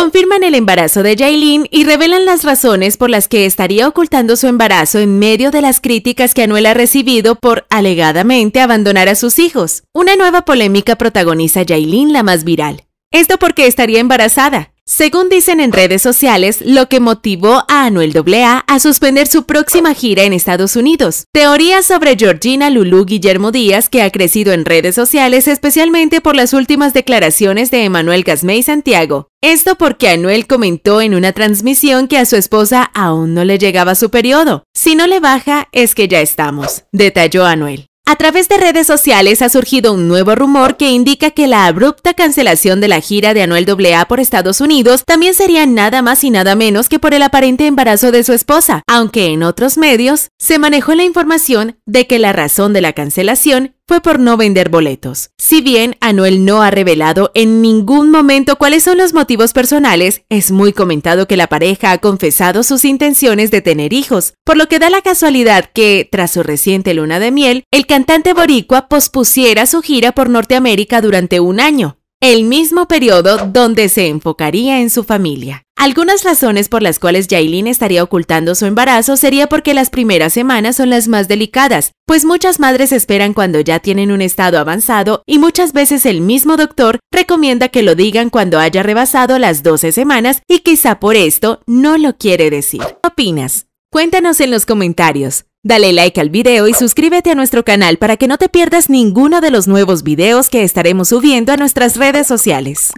Confirman el embarazo de Jailin y revelan las razones por las que estaría ocultando su embarazo en medio de las críticas que Anuel ha recibido por alegadamente abandonar a sus hijos. Una nueva polémica protagoniza a la más viral. Esto porque estaría embarazada. Según dicen en redes sociales, lo que motivó a Anuel AA a suspender su próxima gira en Estados Unidos. Teorías sobre Georgina Lulú Guillermo Díaz, que ha crecido en redes sociales especialmente por las últimas declaraciones de Emanuel y Santiago. Esto porque Anuel comentó en una transmisión que a su esposa aún no le llegaba su periodo. Si no le baja, es que ya estamos, detalló Anuel. A través de redes sociales ha surgido un nuevo rumor que indica que la abrupta cancelación de la gira de Anuel AA por Estados Unidos también sería nada más y nada menos que por el aparente embarazo de su esposa, aunque en otros medios se manejó la información de que la razón de la cancelación fue por no vender boletos. Si bien Anuel no ha revelado en ningún momento cuáles son los motivos personales, es muy comentado que la pareja ha confesado sus intenciones de tener hijos, por lo que da la casualidad que, tras su reciente luna de miel, el cantante boricua pospusiera su gira por Norteamérica durante un año, el mismo periodo donde se enfocaría en su familia. Algunas razones por las cuales Yailin estaría ocultando su embarazo sería porque las primeras semanas son las más delicadas, pues muchas madres esperan cuando ya tienen un estado avanzado y muchas veces el mismo doctor recomienda que lo digan cuando haya rebasado las 12 semanas y quizá por esto no lo quiere decir. opinas? Cuéntanos en los comentarios. Dale like al video y suscríbete a nuestro canal para que no te pierdas ninguno de los nuevos videos que estaremos subiendo a nuestras redes sociales.